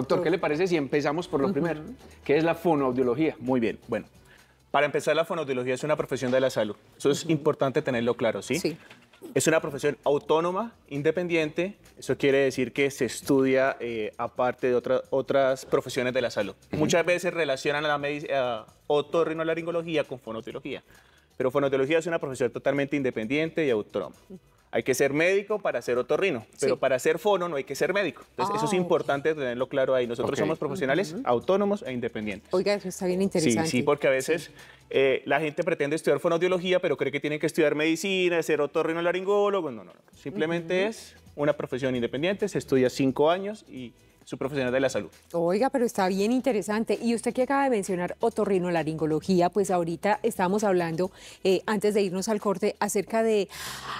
Doctor, ¿qué le parece si empezamos por lo primero, ¿Qué es la fonoaudiología? Muy bien, bueno. Para empezar, la fonoaudiología es una profesión de la salud. Eso es importante tenerlo claro, ¿sí? Sí. Es una profesión autónoma, independiente. Eso quiere decir que se estudia eh, aparte de otras otras profesiones de la salud. Muchas veces relacionan a la eh, otorrinolaringología con fonoaudiología. Pero fonoaudiología es una profesión totalmente independiente y autónoma. Hay que ser médico para ser otorrino, pero para ser fono no hay que ser médico. Entonces, eso es ah, importante tenerlo claro ahí. Nosotros somos profesionales autónomos e independientes. Oiga, eso está bien interesante. Sí, sí, porque a veces eh, la gente pretende estudiar fonoaudiología, pero cree que tienen que estudiar medicina, ser otorrino laringólogo. No, no, no. Simplemente es una profesión independiente, se estudia cinco años y su profesional de la salud. Oiga, pero está bien interesante. Y usted que acaba de mencionar otorrinolaringología, pues ahorita estamos hablando, eh, antes de irnos al corte, acerca de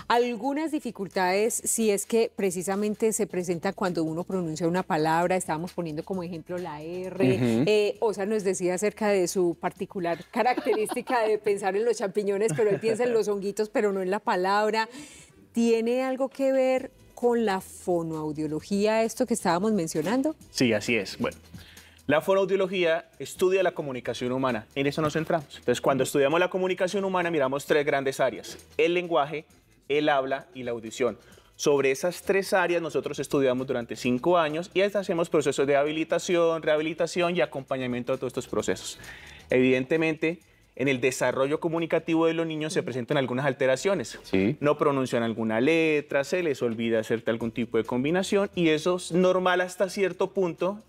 algunas dificultades, si es que precisamente se presenta cuando uno pronuncia una palabra, estábamos poniendo como ejemplo la R, eh, o sea nos decía acerca de su particular característica de pensar en los champiñones, pero él piensa en los honguitos, pero no en la palabra. ¿Tiene algo que ver con la fonoaudiología, esto que estábamos mencionando? Sí, así es. Bueno, la fonoaudiología estudia la comunicación humana, en eso nos centramos. Entonces, cuando estudiamos la comunicación humana, miramos tres grandes áreas, el lenguaje, el habla y la audición. Sobre esas tres áreas nosotros estudiamos durante cinco años y hacemos procesos de habilitación, rehabilitación y acompañamiento a todos estos procesos. Evidentemente, en el desarrollo comunicativo de los niños se presentan algunas alteraciones. No pronuncian alguna letra, se les olvida hacerte algún tipo de combinación y eso es normal hasta cierto punto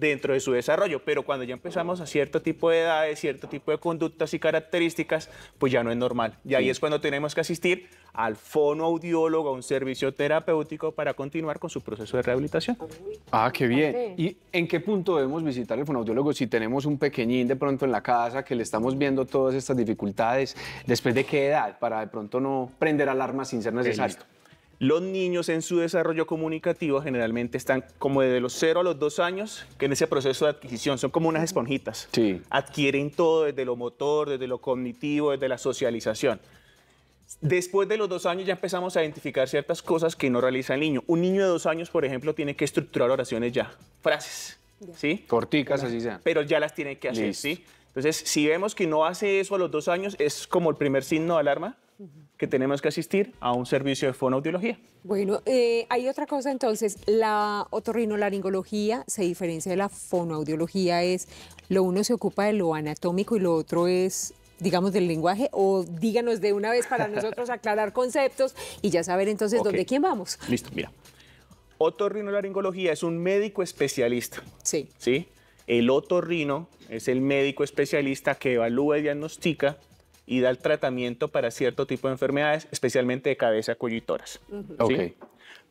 dentro de su desarrollo, pero cuando ya empezamos a cierto tipo de edades, cierto tipo de conductas y características, pues ya no es normal. Y ahí es cuando tenemos que asistir al fonoaudiólogo, a un servicio terapéutico para continuar con su proceso de rehabilitación. Ah, qué bien. ¿Y en qué punto debemos visitar al fonoaudiólogo si tenemos un pequeñín de pronto en la casa que le estamos viendo todas estas dificultades? ¿Después de qué edad? Para de pronto no prender alarmas sin ser necesario. Los niños en su desarrollo comunicativo generalmente están como desde los cero a los dos años, que en ese proceso de adquisición son como unas esponjitas. Sí. Adquieren todo desde lo motor, desde lo cognitivo, desde la socialización. Después de los dos años ya empezamos a identificar ciertas cosas que no realiza el niño. Un niño de dos años, por ejemplo, tiene que estructurar oraciones ya, frases, ¿sí? Corticas, así sea. Pero ya las tiene que hacer, ¿sí? Entonces, si vemos que no hace eso a los dos años, es como el primer signo de alarma que tenemos que asistir a un servicio de fonoaudiología. Bueno, eh, hay otra cosa entonces, la otorrinolaringología se diferencia de la fonoaudiología, es lo uno se ocupa de lo anatómico y lo otro es digamos, del lenguaje o díganos de una vez para nosotros aclarar conceptos y ya saber entonces dónde quién vamos. Listo, mira. Otorrinolaringología es un médico especialista. Sí. ¿Sí? El otorrino es el médico especialista que evalúa y diagnostica y el tratamiento para cierto tipo de enfermedades, especialmente de cabeza, cuello y toras.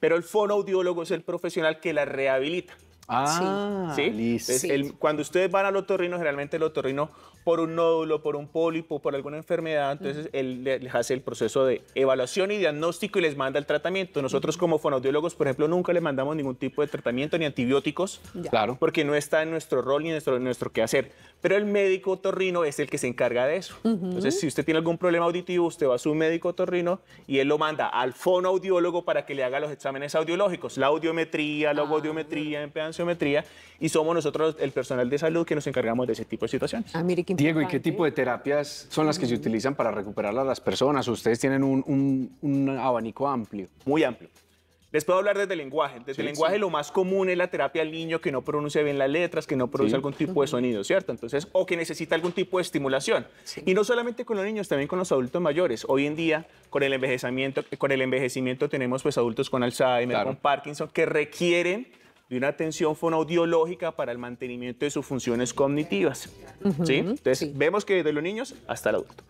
Pero el fonoaudiólogo es el profesional que la rehabilita. Ah, sí. Listo. cuando ustedes van al otorrino, generalmente el otorrino por un nódulo, por un pólipo, por alguna enfermedad, entonces él les hace el proceso de evaluación y diagnóstico y les manda el tratamiento. Nosotros como fonoaudiólogos, por ejemplo, nunca le mandamos ningún tipo de tratamiento ni antibióticos, claro, porque no está en nuestro rol ni en nuestro, quehacer. Pero el médico torrino es el que se encarga de eso. Entonces, si usted tiene algún problema auditivo, usted va a su médico torrino y él lo manda al fonoaudiólogo para que le haga los exámenes audiológicos, la audiometría, la audiometría, ah, la empedanciometría, y somos nosotros el personal de salud que nos encargamos de ese tipo de situaciones. Ah, Diego, ¿y qué tipo de terapias son las que se utilizan para recuperar a las personas? Ustedes tienen un, abanico amplio. Muy amplio. Les puedo hablar desde el lenguaje. Desde el lenguaje lo más común es la terapia al niño que no pronuncia bien las letras, que no produce algún tipo de sonido, ¿cierto? Entonces, o que necesita algún tipo de estimulación. Y no solamente con los niños, también con los adultos mayores. Hoy en día, con el envejecimiento, con el envejecimiento tenemos pues adultos con Alzheimer, con Parkinson, que requieren de una atención fonoaudiológica para el mantenimiento de sus funciones cognitivas. ¿Sí? Entonces, vemos que desde los niños hasta el adulto.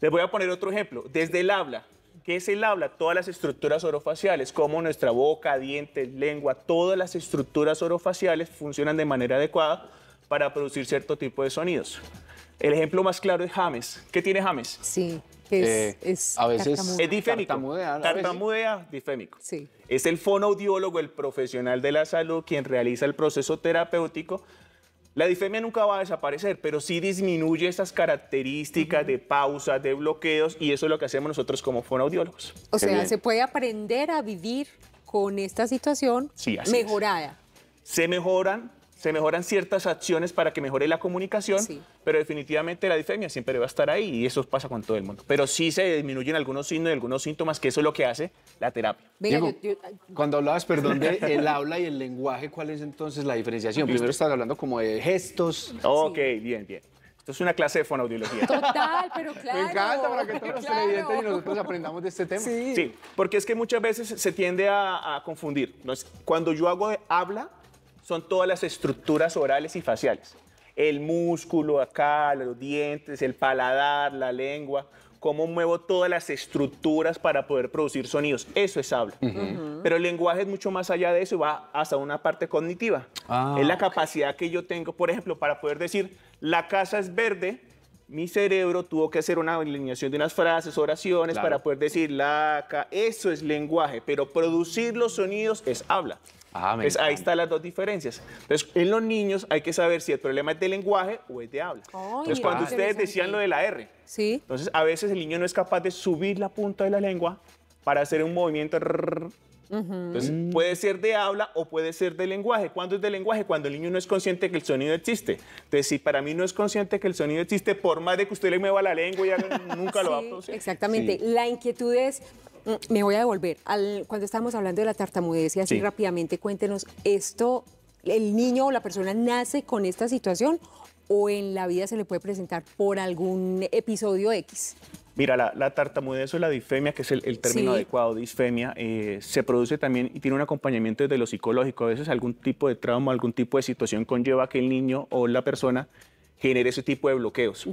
Les voy a poner otro ejemplo. Desde el habla, ¿Qué es el habla? Todas las estructuras orofaciales, como nuestra boca, dientes, lengua, todas las estructuras orofaciales funcionan de manera adecuada para producir cierto tipo de sonidos. El ejemplo más claro es James. ¿Qué tiene James? Sí, es, eh, es a veces es difémico. Tartamudea, difémico. Es el fonoaudiólogo, el profesional de la salud, quien realiza el proceso terapéutico. La difemia nunca va a desaparecer, pero sí disminuye esas características de pausas, de bloqueos, y eso es lo que hacemos nosotros como fonoaudiólogos. O sea, se puede aprender a vivir con esta situación mejorada. Se mejoran se mejoran ciertas acciones para que mejore la comunicación, pero definitivamente la difemia siempre va a estar ahí y eso pasa con todo el mundo. Pero sí se disminuyen algunos signos y algunos síntomas, que eso es lo que hace la terapia. Diego, cuando hablabas, perdón, del el habla y el lenguaje, ¿cuál es entonces la diferenciación? Primero estabas hablando como de gestos. Ok, bien, bien. Esto es una clase de fonoaudiología. Total, pero claro. Me encanta para que todos los televidentes y nosotros aprendamos de este tema. Sí. porque es que muchas veces se tiende a, a confundir. es cuando yo hago habla, son todas las estructuras orales y faciales. El músculo acá, los dientes, el paladar, la lengua, cómo muevo todas las estructuras para poder producir sonidos. Eso es habla. Pero el lenguaje es mucho más allá de eso y va hasta una parte cognitiva. Ah, es la capacidad que yo tengo, por ejemplo, para poder decir, la casa es verde, mi cerebro tuvo que hacer una alineación de unas frases, oraciones para poder decir la acá, Eso es lenguaje, pero producir los sonidos es habla. Ah, Entonces, ahí están las dos diferencias. Entonces, en los niños hay que saber si el problema es de lenguaje o es de habla. entonces, cuando ustedes decían lo de la R, ¿Sí? entonces a veces el niño no es capaz de subir la punta de la lengua para hacer un movimiento. Entonces, mm. puede ser de habla o puede ser de lenguaje. ¿Cuándo es de lenguaje? Cuando el niño no es consciente que el sonido existe. Entonces, si para mí no es consciente que el sonido existe, por más de que usted le mueva la lengua, ya nunca lo va a producir. Exactamente. La inquietud es, Mm, me voy a devolver. cuando estábamos hablando de la tartamudez y así rápidamente, cuéntenos, ¿esto, el niño o la persona nace con esta situación o en la vida se le puede presentar por algún episodio X? Mira, la, tartamudez o la disfemia, que es el, término adecuado, disfemia, eh, se produce también y tiene un acompañamiento desde lo psicológico. A veces algún tipo de trauma, algún tipo de situación conlleva que el niño o la persona genere ese tipo de bloqueos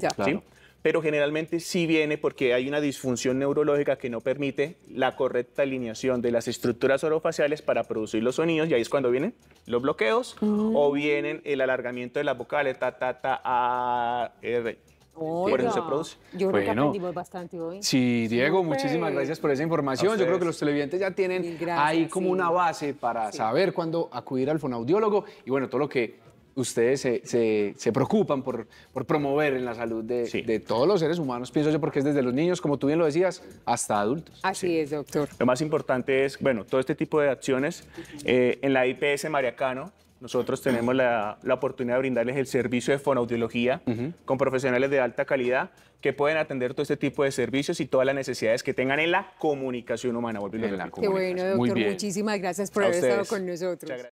pero generalmente sí viene porque hay una disfunción neurológica que no permite la correcta alineación de las estructuras orofaciales para producir los sonidos, y ahí es cuando vienen los bloqueos o mm. vienen el alargamiento de las vocales, ta, ta, ta, a, r. se produce. Yo creo que aprendimos bastante hoy. Sí, Diego, pues. muchísimas gracias por esa información. Yo creo que los televidentes ya tienen ahí como una base para saber cuándo acudir al fonaudiólogo y bueno, todo lo que ustedes se, preocupan por, promover en la salud de, todos los seres humanos, pienso yo, porque es desde los niños, como tú bien lo decías, hasta adultos. Así es, doctor. Lo más importante es, bueno, todo este tipo de acciones. Eh, en la IPS Mariacano, nosotros tenemos la, oportunidad de brindarles el servicio de fonoaudiología con profesionales de alta calidad que pueden atender todo este tipo de servicios y todas las necesidades que tengan en la comunicación humana. Qué doctor. Muchísimas gracias por haber estado con nosotros.